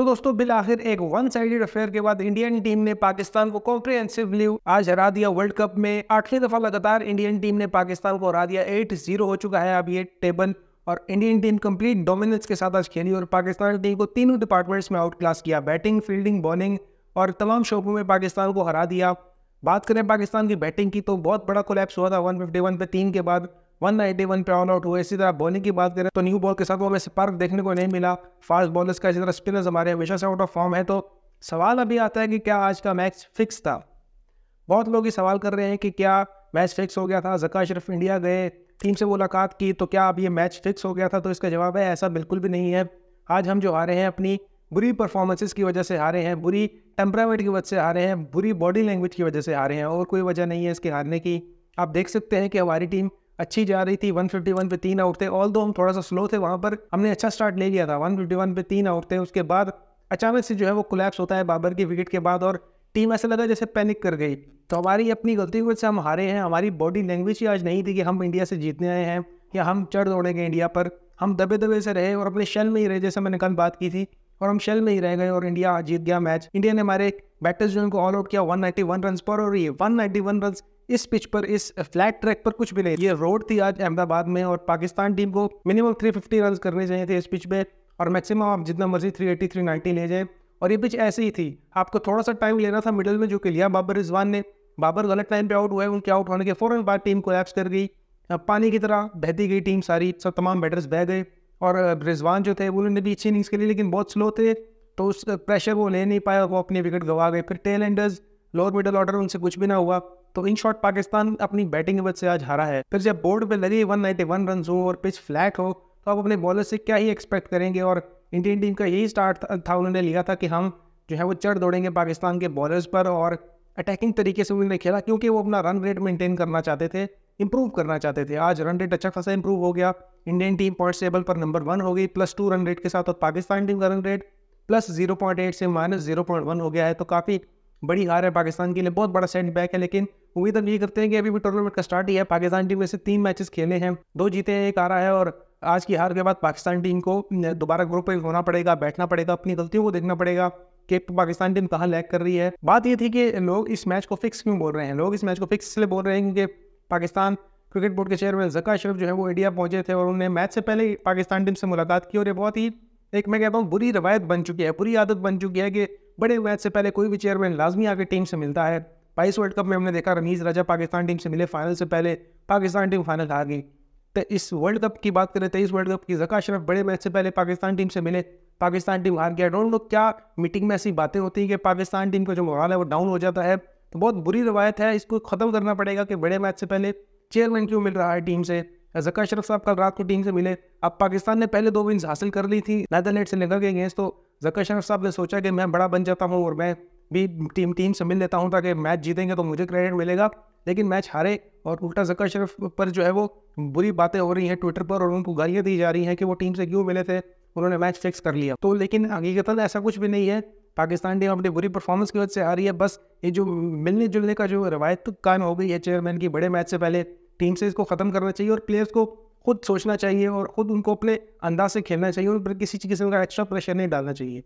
तो दोस्तों बिल आखिर एक वन साइडेड अफेयर के बाद इंडियन टीम ने पाकिस्तान को कॉम्प्रिहेंसिवली आज हरा दिया वर्ल्ड कप में आठवीं दफा लगातार इंडियन टीम ने पाकिस्तान को हरा दिया एट जीरो हो चुका है अब ये टेबल और इंडियन टीम कंप्लीट डोमिनेंस के साथ आज खेली और पाकिस्तान टीम को तीनों डिपार्टमेंट्स में आउट क्लास किया बैटिंग फील्डिंग बॉलिंग और तमाम शोबों में पाकिस्तान को हरा दिया बात करें पाकिस्तान की बैटिंग की तो बहुत बड़ा कोलैप्स हुआ था 151 पे तीन के बाद 191 पे ऑल आउट हुए इसी तरह बॉलिंग की बात करें तो न्यू बॉल के साथ वो हमें स्पार्क देखने को नहीं मिला फास्ट बॉलर्स का इसी तरह स्पिनर्स हमारे हमेशा से आउट ऑफ फॉर्म है तो सवाल अभी आता है कि क्या आज का मैच फिक्स था बहुत लोग ये सवाल कर रहे हैं कि क्या मैच फिक्स हो गया था जका अशरफ इंडिया गए टीम से मुलाकात की तो क्या अब ये मैच फिक्स हो गया था तो इसका जवाब है ऐसा बिल्कुल भी नहीं है आज हम जो हारे हैं अपनी बुरी परफॉर्मेंसेस की वजह से हारे हैं बुरी टेम्परामेंट की वजह से हारे हैं बुरी बॉडी लैंग्वेज की वजह से हारे हैं और कोई वजह नहीं है इसके हारने की आप देख सकते हैं कि हमारी टीम अच्छी जा रही थी 151 पे तीन आउट थे ऑल दो हम थोड़ा सा स्लो थे वहाँ पर हमने अच्छा स्टार्ट ले लिया था 151 पे तीन आउट थे उसके बाद अचानक से जो है वो कोलैप्स होता है बाबर की विकेट के बाद और टीम ऐसा लगा जैसे पैनिक कर गई तो हमारी अपनी गलती वजह से हम हारे हैं हमारी बॉडी लैंग्वेज ही आज नहीं थी कि हम इंडिया से जीतने आए हैं या हम चढ़ दौड़ेंगे इंडिया पर हम दबे दबे से रहे और अपने शेल में ही रहे जैसे मैंने कल बात की थी और हम शेल में ही रह गए और इंडिया जीत गया मैच इंडिया ने हमारे बैटर्स जो उनको ऑल आउट किया 191 रन पर और ये 191 रन इस पिच पर इस फ्लैट ट्रैक पर कुछ भी नहीं ये रोड थी आज अहमदाबाद में और पाकिस्तान टीम को मिनिमम 350 रन करने चाहिए थे इस पिच में और मैक्सिमम आप जितना मर्जी 380 नाइन्टी ले जाए और ये पिच ऐसे ही थी आपको थोड़ा सा टाइम लेना था मिडल में जो कि लिया बाबर रिजवान ने बाबर गलत टाइम पर आउट हुए उनके आउट होने के फ़ौरन बाद टीम को कर गई पानी की तरह बहती गई टीम सारी सब तमाम बैटर्स बह गए और रिजवान जो थे उन्होंने भी अच्छी इनिंग्स के लिए लेकिन बहुत स्लो थे तो उस प्रेशर वो ले नहीं पाया वो अपनी विकेट गवा गए फिर tail enders lower middle order उनसे कुछ भी ना हुआ तो इन शॉर्ट पाकिस्तान अपनी बैटिंग से आज हारा है फिर जब बोर्ड पे लगे 191 रन हो और पिच फ्लैट हो तो आप अपने बॉलर से क्या ही एक्सपेक्ट करेंगे और इंडियन टीम का यही स्टार्ट था उन्होंने लिया था कि हम जो है वो चढ़ दौड़ेंगे पाकिस्तान के बॉलर्स पर और अटैकिंग तरीके से उन्होंने खेला क्योंकि वो अपना रन रेट मेंटेन करना चाहते थे इंप्रूव करना चाहते थे आज रन रेट अच्छा खासा इंप्रूव हो गया इंडियन टीम पॉइंट टेबल पर नंबर वन हो गई प्लस टू रन रेट के साथ और पाकिस्तान टीम का run rate plus zero point eight से माइनस जीरो पॉइंट वन हो गया है तो काफ़ी बड़ी हार है पाकिस्तान के लिए बहुत बड़ा सेट बैक है लेकिन उम्मीद हम ये करते हैं कि अभी भी टूर्नामेंट का स्टार्ट ही है पाकिस्तान टीम में से तीन मैचेस खेले हैं दो जीते हैं एक रहा है और आज की हार के बाद पाकिस्तान टीम को दोबारा ग्रुप में होना पड़ेगा बैठना पड़ेगा अपनी गलतियों को देखना पड़ेगा कि पाकिस्तान टीम कहाँ लैक कर रही है बात ये थी कि लोग इस मैच को फिक्स क्यों बोल रहे हैं लोग इस मैच को फिक्स इसलिए बोल रहे हैं क्योंकि पाकिस्तान क्रिकेट बोर्ड के चेयरमैन जका अशरफ जो है वो इंडिया पहुंचे थे और उन्होंने मैच से पहले पाकिस्तान टीम से मुलाकात की और ये बहुत ही एक मैं कहता हूँ बुरी रवायत बन चुकी है बुरी आदत बन चुकी है कि बड़े मैच से पहले कोई भी चेयरमैन लाजमी आकर टीम से मिलता है बाईस वर्ल्ड कप में हमने देखा रमीज राजा पाकिस्तान टीम से मिले फाइनल से पहले पाकिस्तान टीम फाइनल हार गई तो इस वर्ल्ड कप की बात करें तेईस तो वर्ल्ड कप की जका अशरफ बड़े मैच से पहले पाकिस्तान टीम से मिले पाकिस्तान टीम हार गया डोंट नो क्या मीटिंग में ऐसी बातें होती हैं कि पाकिस्तान टीम का जो मोहाल है वो डाउन हो जाता है तो बहुत बुरी रवायत है इसको ख़त्म करना पड़ेगा कि बड़े मैच से पहले चेयरमैन क्यों मिल रहा है टीम से जका अशरफ साहब कल रात को टीम से मिले अब पाकिस्तान ने पहले दो विन्स हासिल कर ली थी नैदरलैंड से लेकर के अगेंस्ट तो जका अशरफ साहब ने सोचा कि मैं बड़ा बन जाता हूँ और मैं भी टीम टीम से मिल लेता हूँ ताकि मैच जीतेंगे तो मुझे क्रेडिट मिलेगा लेकिन मैच हारे और उल्टा जक्कर शरीफ पर जो है वो बुरी बातें हो रही हैं ट्विटर पर और उनको गालियाँ दी जा रही हैं कि वो टीम से क्यों मिले थे उन्होंने मैच फिक्स कर लिया तो लेकिन हकीकतन ऐसा कुछ भी नहीं है पाकिस्तान टीम अपनी बुरी परफॉर्मेंस की वजह से आ रही है बस ये जो मिलने जुलने का जो रवायत कायम हो गई है चेयरमैन की बड़े मैच से पहले टीम से इसको ख़त्म करना चाहिए और प्लेयर्स को खुद सोचना चाहिए और ख़ुद उनको अपने अंदाज से खेलना चाहिए उन पर किसी किस्म का एक्स्ट्रा प्रेशर नहीं डालना चाहिए